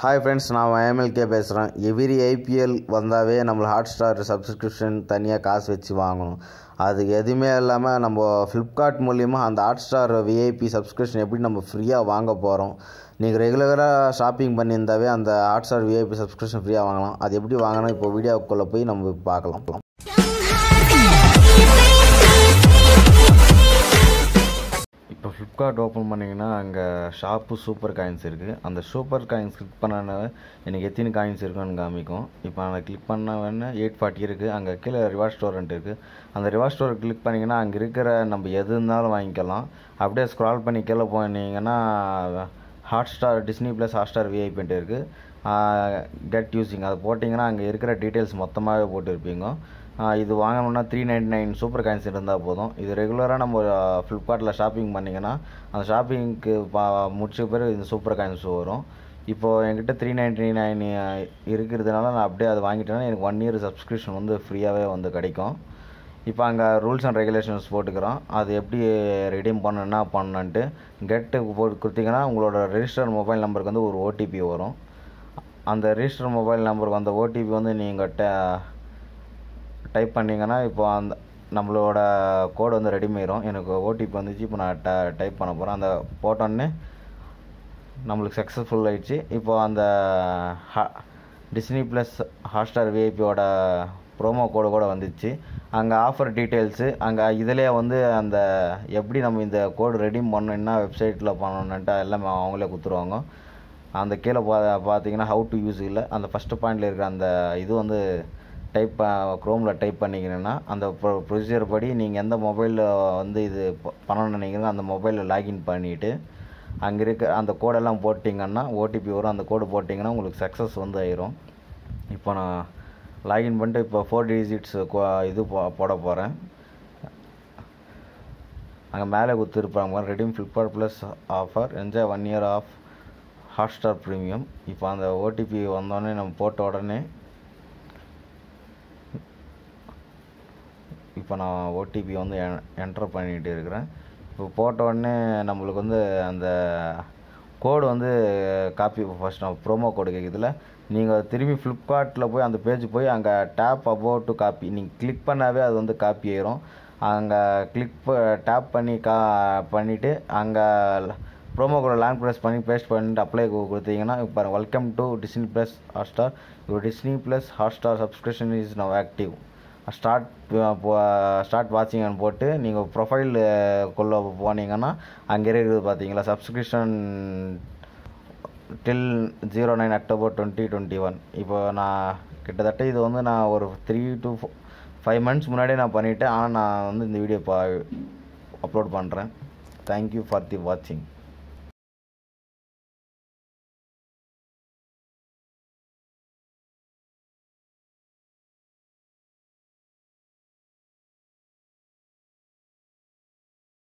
hi friends நான் MLK பேசுகிறேன் every IPL வந்தாவே நம்மளை ஹாட் ஸ்டார் சப்ஸ்கிரிப்ஷன் தனியாக காசு வச்சு வாங்கணும் அது எதுவுமே இல்லாமல் நம்ம ஃப்ளிப்கார்ட் மூலியமாக அந்த ஹாட் ஸ்டார் விஐபி சப்ஸ்கிரிப்ஷன் எப்படி நம்ம ஃப்ரீயாக வாங்க போகிறோம் நீங்கள் ரெகுலராக ஷாப்பிங் பண்ணியிருந்தாவே அந்த ஹாட் ஸ்டார் விஐபி சப்ஸ்கிரிப்ஷன் ஃப்ரீயாக வாங்கலாம் அது எப்படி வாங்கினா இப்போ வீடியோக்குள்ளே போய் நம்ம பார்க்கலாம் ஃப்ளிப்கார்ட் ஓப்பன் பண்ணிங்கன்னா அங்கே ஷாப்பு சூப்பர் காயின்ஸ் இருக்குது அந்த சூப்பர் காயின்ஸ் கிளிக் பண்ணனால எனக்கு எத்தனை காயின்ஸ் இருக்குன்னு காமிக்கும் இப்போ அதை கிளிக் பண்ண வேணா எயிட் ஃபார்ட்டி இருக்குது அங்கே கீழே ரிவார்ட் ஸ்டோரண்ட் இருக்குது அந்த ரிவார்ட் ஸ்டோர் கிளிக் பண்ணிங்கன்னா அங்கே இருக்கிற நம்ம எது இருந்தாலும் வாங்கிக்கலாம் அப்படியே ஸ்க்ரால் பண்ணி கீழே போனீங்கன்னா hot star Disney plus hot star விஐபின்ட்டு இருக்குது கெட் யூஸிங் அதை போட்டிங்கன்னா அங்கே இருக்கிற டீட்டெயில்ஸ் மொத்தமாகவே போட்டிருப்பீங்க இது வாங்கணும்னா three ninety nine super coins இருந்தால் போதும் இது ரெகுலராக நம்ம ஃப்ளிப்கார்ட்டில் ஷாப்பிங் பண்ணிங்கன்னா அந்த ஷாப்பிங்க்கு பா முடிச்ச பிறகு இந்த சூப்பர் காயின்ஸ் வரும் இப்போது என்கிட்ட த்ரீ நைன்டி நைன் இருக்கிறதுனால நான் அப்படியே அதை வாங்கிட்டேன்னா எனக்கு ஒன் இயர் சப்ஸ்கிரிப்ஷன் வந்து ஃப்ரீயாகவே வந்து கிடைக்கும் இப்போ அங்கே ரூல்ஸ் அண்ட் ரெகுலேஷன்ஸ் போட்டுக்கிறோம் அது எப்படி ரிடீம் பண்ணுன்னா பண்ணுன்ட்டு கெட்டு போட்டு கொடுத்தீங்கன்னா உங்களோட ரெஜிஸ்டர் மொபைல் நம்பருக்கு வந்து ஒரு ஓடிபி வரும் அந்த ரெஜிஸ்டர் மொபைல் நம்பருக்கு அந்த ஓடிபி வந்து நீங்கள் டைப் பண்ணிங்கன்னா இப்போ அந்த நம்மளோட கோடு வந்து ரெடிமாயிரும் எனக்கு ஓடிபி வந்துச்சு இப்போ நான் ட டைப் பண்ண போகிறேன் அந்த போட்டோன்னே நம்மளுக்கு சக்ஸஸ்ஃபுல் ஆகிடுச்சு இப்போது அந்த ஹா டிஸ்னி ப்ளஸ் ஹாட்ஸ்டார் விஐபியோட ப்ரோமோ கோடு கூட வந்துச்சு அங்கே ஆஃபர் டீட்டெயில்ஸு அங்கே இதிலே வந்து அந்த எப்படி நம்ம இந்த கோடு ரெடிம் பண்ணணும் என்ன வெப்சைட்டில் பண்ணணுன்ட்டு எல்லாமே அவங்களே கொடுத்துருவாங்க அந்த கீழே பா பார்த்தீங்கன்னா ஹவு டு யூஸ் இல்லை அந்த ஃபஸ்ட்டு பாயிண்டில் இருக்கிற அந்த இது வந்து டைப் க்ரோமில் டைப் பண்ணிக்கினேன்னா அந்த ப்ரொ ப்ரொசீஜர் படி நீங்கள் எந்த மொபைலில் வந்து இது பண்ணணும்னு நினைக்கிறீங்களோ அந்த மொபைலில் லாகின் பண்ணிவிட்டு அங்கே இருக்க அந்த கோடெல்லாம் போட்டிங்கன்னா ஓடிபி வரும் அந்த கோடு போட்டிங்கன்னா உங்களுக்கு சக்ஸஸ் வந்து ஆயிரும் இப்போ நான் லாகின் பண்ணிட்டு இப்போ ஃபோர் டிஜிட்ஸ் இது போட போகிறேன் அங்கே மேலே கொடுத்துருப்பாங்க redeem Flipkart plus offer enjoy one year of hot star premium இப்போ அந்த ஓடிபி வந்தோடனே நம்ம போட்ட உடனே இப்போ நான் ஓடிபி வந்து என் என்ட்ரு பண்ணிகிட்டு இருக்கிறேன் இப்போ போட்ட உடனே நம்மளுக்கு வந்து அந்த கோடு வந்து காப்பி ஃபஸ்ட் நம்ம ப்ரோமோ கோடு கேட்குதுல நீங்கள் திரும்பி ஃப்ளிப்கார்ட்டில் போய் அந்த பேஜ் போய் அங்கே டேப் அபோவ் டு காப்பி நீங்கள் கிளிக் பண்ணாவே அது வந்து காப்பி ஆயிரும் அங்கே கிளிக் டேப் பண்ணி கா பண்ணிவிட்டு அங்கே ப்ரோமோ கோட லாங் ப்ரெஸ் பண்ணி பேஸ்ட் பண்ணிட்டு அப்ளை கொடுத்தீங்கன்னா இப்போ welcome to Disney plus hot star Disney plus hot star subscription is now active start start வாட்சிங்னு போட்டு நீங்கள் ப்ரொஃபைல் குள்ளே போனீங்கன்னா அங்கே இருக்குது பார்த்தீங்களா subscription till zero nine October twenty twenty one இப்போ நான் கிட்டத்தட்ட இது வந்து நான் ஒரு த்ரீ டு ஃபைவ் மந்த்ஸ் முன்னாடியே நான் பண்ணிவிட்டேன் ஆனால் நான் வந்து இந்த வீடியோ பா அப்லோட் பண்ணுறேன் தேங்க்யூ ஃபார் தி வாட்சிங்